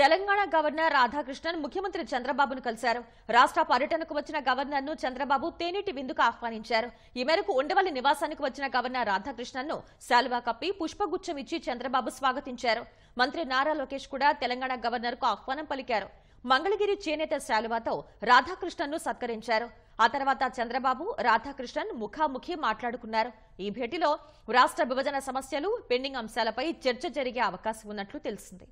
Telangana governor Radhakrishnan ముఖ్యమంత్రి చంద్రబాబును కలిశారు రాష్ట్ర పర్యటనకు వచ్చిన గవర్నర్ ను చంద్రబాబు తేనేటి విందుకు ఆహ్వానించారు ఈ మేరకు ఉండవల్లి నివాసానికి వచ్చిన గవర్నర్ రాధాకృష్ణన్ ను శాలువా కప్పి పుష్పగుచ్చం ఇచ్చి చంద్రబాబు స్వాగతించారు మంత్రి నారా లోకేష్ కూడా తెలంగాణ కు ఆహ్వానం పలికారు మంగళగిరి చేనేత శాలువాతో రాధాకృష్ణన్ ను సత్కరించారు ఆ తర్వాత చంద్రబాబు రాధాకృష్ణన్ ముఖాముఖి మాట్లాడుకున్నారు ఈ భేటీలో రాష్ట్ర విభజన సమస్యలు పెండింగ్ అంశాలపై చర్చ జరిగే అవకాశం ఉన్నట్లు తెలిసింది